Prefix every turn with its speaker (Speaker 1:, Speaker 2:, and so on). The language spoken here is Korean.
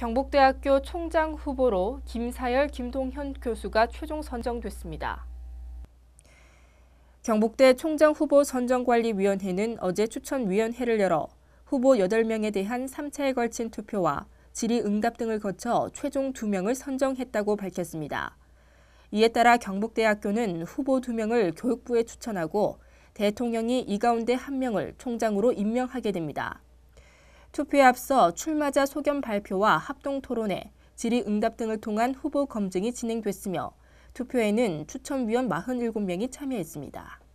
Speaker 1: 경북대학교 총장 후보로 김사열, 김동현 교수가 최종 선정됐습니다. 경북대 총장 후보 선정관리위원회는 어제 추천위원회를 열어 후보 8명에 대한 3차에 걸친 투표와 질의응답 등을 거쳐 최종 2명을 선정했다고 밝혔습니다. 이에 따라 경북대학교는 후보 2명을 교육부에 추천하고 대통령이 이 가운데 1명을 총장으로 임명하게 됩니다. 투표에 앞서 출마자 소견 발표와 합동 토론회, 질의응답 등을 통한 후보 검증이 진행됐으며 투표에는 추천위원 47명이 참여했습니다.